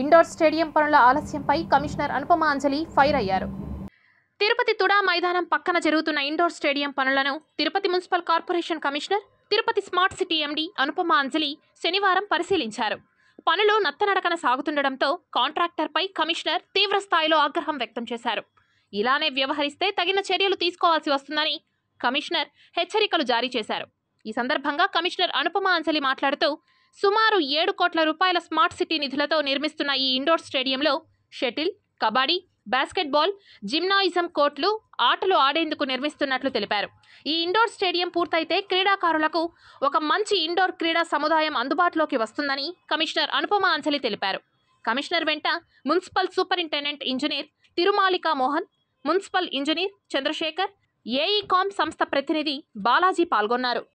indoor stadium పనుల ఆలస్యంపై commissioner Anupama Anjali fire అయ్యారు తిరుపతి తుడా మైదానం పక్కన జరుగుతున్న ఇండోర్ స్టేడియం పనులను Tirupati municipal corporation commissioner Tirupati smart city MD Anupama Anjali శనివారం పరిశీలించారు పనులు నత్తనడకన సాగుతుండటంతో కాంట్రాక్టర్పై కమిషనర్ తీవ్రస్థాయిలో ఆగ్రహం వ్యక్తం చేశారు ఇలానే వ్యవహరిస్తే తగిన చర్యలు తీసుకోవాల్సి వస్తుందని కమిషనర్ హెచ్చరికలు జారీ చేశారు ఈ సందర్భంగా కమిషనర్ అనుపమ అంజలి మాట్లాడుతూ సుమారు ఏడు కోట్ల రూపాయల స్మార్ట్ సిటీ నిధులతో నిర్మిస్తున్న ఈ ఇండోర్ స్టేడియంలో షటిల్ కబడ్డీ బాస్కెట్బాల్ జిమ్నాయిజం కోర్టులు ఆటలు ఆడేందుకు నిర్మిస్తున్నట్లు తెలిపారు ఈ ఇండోర్ స్టేడియం పూర్తయితే క్రీడాకారులకు ఒక మంచి ఇండోర్ క్రీడా సముదాయం అందుబాటులోకి వస్తుందని కమిషనర్ అనుపమ అంజలి తెలిపారు కమిషనర్ వెంట municipal superintendent engineer Tirumalika Mohan municipal engineer Chandrashekhar AECOM సంస్థ ప్రతినిధి బాలాజీ పాల్గొన్నారు